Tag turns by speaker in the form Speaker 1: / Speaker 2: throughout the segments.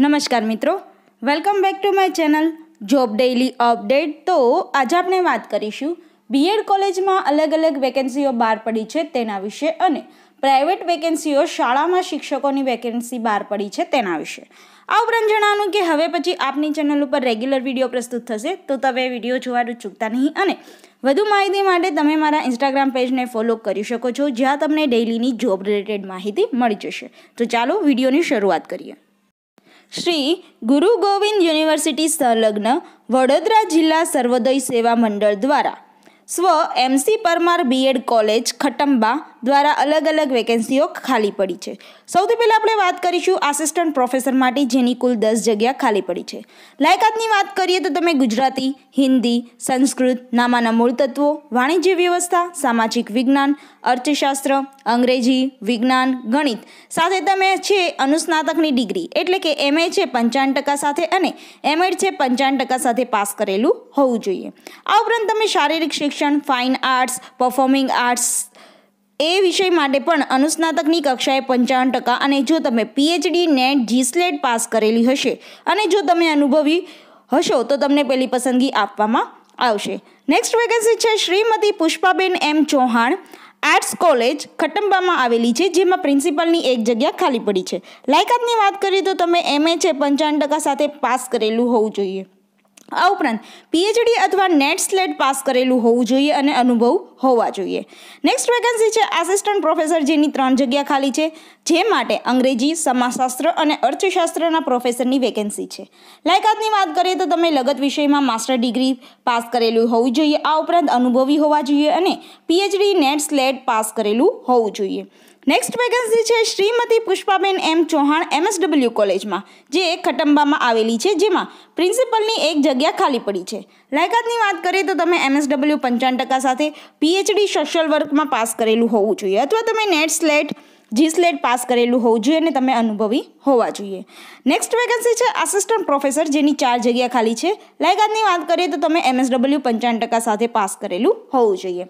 Speaker 1: નમસ્કાર મિત્રો welcome back to my channel job daily update તો આજે આપણે વાત કરીશું બીએડ કોલેજમાં અલગ અલગ વેકેન્સીઓ બહાર પડી છે તેના વિશે અને પ્રાઇવેટ વેકેન્સીઓ શાળામાં શિક્ષકોની વેકેન્સી બહાર પડી છે તેના વિશે આ ઉપરાંત જણાવવાનું કે હવે પછી આપની ચેનલ ઉપર રેગ્યુલર વિડીયો પ્રસ્તુત થશે તો તમે વિડીયો જોવાનું ચૂકતા નહીં અને વધુ માહિતી માટે તમે મારા ઇન્સ્ટાગ્રામ પેજને ફોલો કરી શકો છો જ્યાં તમને ડેઇલીની જોબ રિલેટેડ માહિતી મળી જશે તો ચાલો વિડીયોની શરૂઆત કરીએ શ્રી ગુરુ ગોવિંદ યુનિવર્સિટી સંલગ્ન વડોદરા જિલ્લા સર્વોદય સેવા મંડળ દ્વારા સ્વ MC Parmar BEd college Khatamba દ્વારા અલગ અલગ વેકેન્સીઓ ખાલી પડી છે સૌથી પહેલાં આપણે વાત કરીશું આસિસ્ટન્ટ પ્રોફેસર માટે જેની કુલ દસ જગ્યા ખાલી પડી છે લાયકાતની વાત કરીએ તો તમે ગુજરાતી હિન્દી સંસ્કૃત નામાના મૂળ તત્વો વાણિજ્ય વ્યવસ્થા સામાજિક વિજ્ઞાન અર્થશાસ્ત્ર અંગ્રેજી વિજ્ઞાન ગણિત સાથે તમે છે અનુસ્નાતકની ડિગ્રી એટલે કે એમએ છે પંચાવન ટકા સાથે અને એમએડ છે પંચાવન ટકા સાથે પાસ કરેલું હોવું જોઈએ આ ઉપરાંત તમે શારીરિક શિક્ષણ ફાઇન આર્ટ્સ પરફોર્મિંગ આર્ટ્સ એ વિષય માટે પણ અનુસ્નાતકની કક્ષાએ પંચાવન ટકા અને જો તમે પીએચડી નેટ જીસ્લેટ પાસ કરેલી હશે અને જો તમે અનુભવી હશો તો તમને પેલી પસંદગી આપવામાં આવશે નેક્સ્ટ વેકેન્સી છે Shrimati Pushpaben M Chauhan arts college ખટંબામાં આવેલી છે જેમાં પ્રિન્સિપલની એક જગ્યા ખાલી પડી છે લાયકાતની વાત કરીએ તો તમે એમએ છે પંચાવન ટકા સાથે પાસ કરેલું હોવું જોઈએ આ ઉપરાંત પીએચડી અથવા નેટ સ્લેટ પાસ કરેલું હોવું જોઈએ અને અનુભવ હોવા જોઈએ નેક્સ્ટ વેકેન્સી છે આસિસ્ટન્ટ પ્રોફેસર જેની ત્રણ જગ્યા ખાલી છે જે માટે અંગ્રેજી સમાજશાસ્ત્ર અને અર્થશાસ્ત્રના પ્રોફેસરની વેકેન્સી છે લાયકાતની વાત કરીએ તો તમે લગત વિષયમાં માસ્ટર ડિગ્રી પાસ કરેલું હોવું જોઈએ આ ઉપરાંત અનુભવી હોવા જોઈએ અને પીએચડી નેટ સ્લેટ પાસ કરેલું હોવું જોઈએ નેક્સ્ટ વેકન્સી છે શ્રીમતી પુષ્પાબેન એમ ચૌહાણ એમએસડબલ્યુ કોલેજમાં જે એક ખટંબામાં આવેલી છે જેમાં પ્રિન્સિપલની એક જગ્યા ખાલી પડી છે લાયકાતની વાત કરીએ તો તમે એમએસડબલ્યુ પંચાવન ટકા સાથે પીએચડી સોશિયલ વર્કમાં પાસ કરેલું હોવું જોઈએ અથવા તમે NET SLET G SLET pass કરેલું હોવું જોઈએ અને તમે અનુભવી હોવા જોઈએ નેક્સ્ટ વેકન્સી છે આસિસ્ટન્ટ પ્રોફેસર જેની ચાર જગ્યા ખાલી છે લાયકાતની વાત કરીએ તો તમે એમએસડબલ્યુ પંચાવન ટકા સાથે પાસ કરેલું હોવું જોઈએ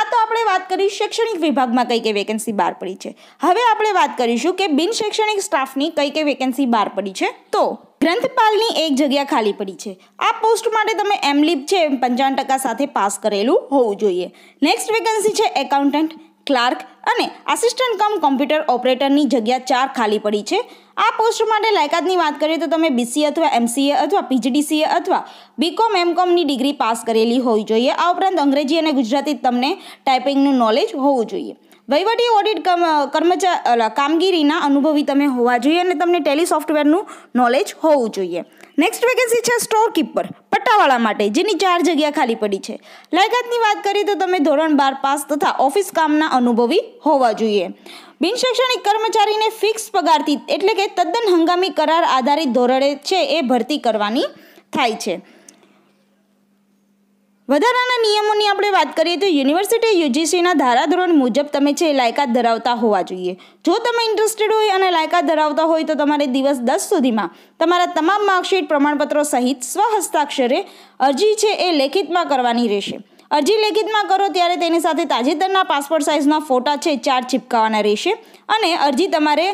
Speaker 1: આ તો આપણે વાત કરી શૈક્ષણિક વિભાગમાં કઈ કઈ વેકેન્સી બહાર પડી છે હવે આપણે વાત કરીશું કે બિન શૈક્ષણિક સ્ટાફની કઈ કઈ વેકેન્સી બહાર પડી છે તો ગ્રંથપાલની એક જગ્યા ખાલી પડી છે આ પોસ્ટ માટે તમે એમલીપ છે પંચાવન ટકા સાથે પાસ કરેલું હોવું જોઈએ નેક્સ્ટ વેકન્સી છે એકાઉન્ટન્ટ ક્લાર્ક અને આસિસ્ટન્ટ કમ કોમ્પ્યુટર ઓપરેટરની જગ્યા ચાર ખાલી પડી છે આ પોસ્ટ માટે લાયકાતની વાત કરીએ તો તમે બીસીએ અથવા એમસીએ અથવા પીજીડીસીએ અથવા બીકોમ એમકોમની ડિગ્રી પાસ કરેલી હોવી જોઈએ આ ઉપરાંત અંગ્રેજી અને ગુજરાતી તમને ટાઈપિંગનું નોલેજ હોવું જોઈએ વહીવટી ઓડિટ કર્મચાર કામગીરીના અનુભવી તમે હોવા જોઈએ અને તમને ટેલી સોફ્ટવેરનું નોલેજ હોવું જોઈએ નેક્સ્ટ વેકેન્સી છે સ્ટોર કીપર પટ્ટાવાળા માટે જેની ચાર જગ્યા ખાલી પડી છે લાયકાતની વાત કરીએ તો તમે ધોરણ બાર પાસ તથા ઓફિસ કામના અનુભવી હોવા જોઈએ બિનશૈક્ષણિક કર્મચારીને ફિક્સ પગારથી એટલે કે તદ્દન હંગામી કરાર આધારિત ધોરણે છે એ ભરતી કરવાની થાય છે વધારાના નિયમોની આપણે વાત કરીએ તો યુનિવર્સિટી યુજીસીના ધારાધોરણ મુજબ તમે છે લાયકાત ધરાવતા હોવા જોઈએ જો તમે ઇન્ટરેસ્ટેડ હોય અને લાયકાત ધરાવતા હોય તો તમારે દિવસ દસ સુધીમાં તમારા તમામ માર્કશીટ પ્રમાણપત્રો સહિત સ્વહસ્તાક્ષરે અરજી છે એ લેખિતમાં કરવાની રહેશે અરજી લેખિતમાં કરો ત્યારે તેની સાથે તાજેતરના પાસપોર્ટ સાઇઝના ફોટા છે ચાર ચિપકાવાના રહેશે અને અરજી તમારે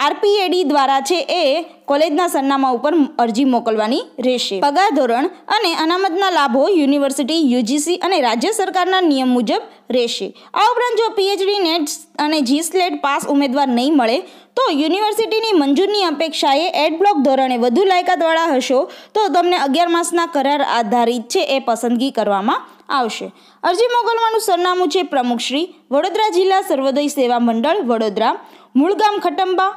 Speaker 1: આરપીએડી દ્વારા છે એ કોલેજના સરનામા ઉપર અરજી મોકલવાની રહેશે પગાર ધોરણ અને અનામતના લાભો યુનિવર્સિટી યુજીસી અને રાજ્ય સરકારના નિયમ મુજબ રહેશે આ ઉપરાંત જો પીએચડી નેટ અને જી સ્લેટ પાસ ઉમેદવાર નહીં મળે તો યુનિવર્સિટીની મંજૂરની અપેક્ષાએ એડ બ્લોક ધોરણે વધુ લાયકાતવાળા હશો તો તમને અગિયાર માસના કરાર આધારિત છે એ પસંદગી કરવામાં આવશે અરજી મોકલવાનું સરનામું છે પ્રમુખશ્રી વડોદરા જિલ્લા સર્વોદય સેવા મંડળ વડોદરા મૂળગામ ખટંબા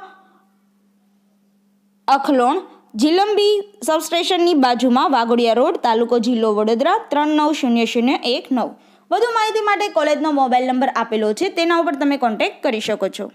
Speaker 1: અખલોણ જિલંબી સબસ્ટેશનની બાજુમાં વાગોડિયા રોડ તાલુકો જિલ્લો વડોદરા ત્રણ નવ શૂન્ય શૂન્ય એક નવ વધુ માહિતી માટે કોલેજનો મોબાઈલ નંબર આપેલો છે તેના ઉપર તમે કોન્ટેક્ટ કરી શકો છો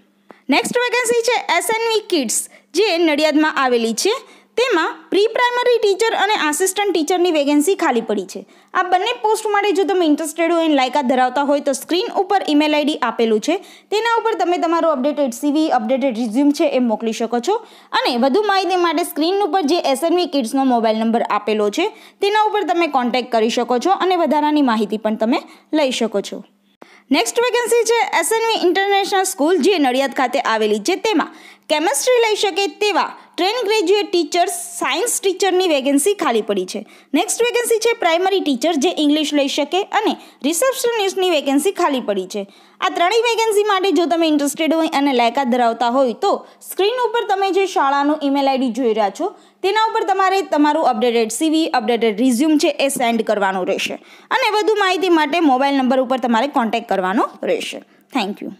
Speaker 1: નેક્સ્ટ વેકેન્સી છે એસએનવી કિડ્સ જે નડિયાદમાં આવેલી છે તેમાં પ્રી પ્રાઇમરી ટીચર અને આસિસ્ટન્ટ ટીચરની વેકેન્સી ખાલી પડી છે આ બંને પોસ્ટ માટે જો તમે ઇન્ટરેસ્ટેડ હોય અને લાયકાત ધરાવતા હોય તો સ્ક્રીન ઉપર ઈમેલ આઈડી આપેલું છે તેના ઉપર તમે તમારું અપડેટેડ સીવી અપડેટેડ રિઝ્યુમ છે એ મોકલી શકો છો અને વધુ માહિતી માટે સ્ક્રીન ઉપર જે એસએનવી કિડ્સનો મોબાઈલ નંબર આપેલો છે તેના ઉપર તમે કોન્ટેક્ટ કરી શકો છો અને વધારાની માહિતી પણ તમે લઈ શકો છો નેક્સ્ટ વેકેન્સી છે એસએનવી ઇન્ટરનેશનલ સ્કૂલ જે નડિયાદ ખાતે આવેલી છે તેમાં કેમેસ્ટ્રી લઈ શકે તેવા ટ્રેન ગ્રેજ્યુએટ ટીચર્સ સાયન્સ ટીચરની વેકેન્સી ખાલી પડી છે નેક્સ્ટ વેકેન્સી છે પ્રાઇમરી ટીચર જે ઇંગ્લિશ લઈ શકે અને રિસેપ્શનિસ્ટની વેકેન્સી ખાલી પડી છે આ ત્રણેય વેકેન્સી માટે જો તમે ઇન્ટરેસ્ટેડ હોય અને લાયકાત ધરાવતા હોય તો સ્ક્રીન ઉપર તમે જે શાળાનું ઈમેલ આઈડી જોઈ રહ્યા છો તેના ઉપર તમારે તમારું અપડેટેડ સીવી અપડેટેડ રિઝ્યુમ છે એ સેન્ડ કરવાનું રહેશે અને વધુ માહિતી માટે મોબાઈલ નંબર ઉપર તમારે કોન્ટેક્ટ કરવાનો રહેશે થેન્ક યુ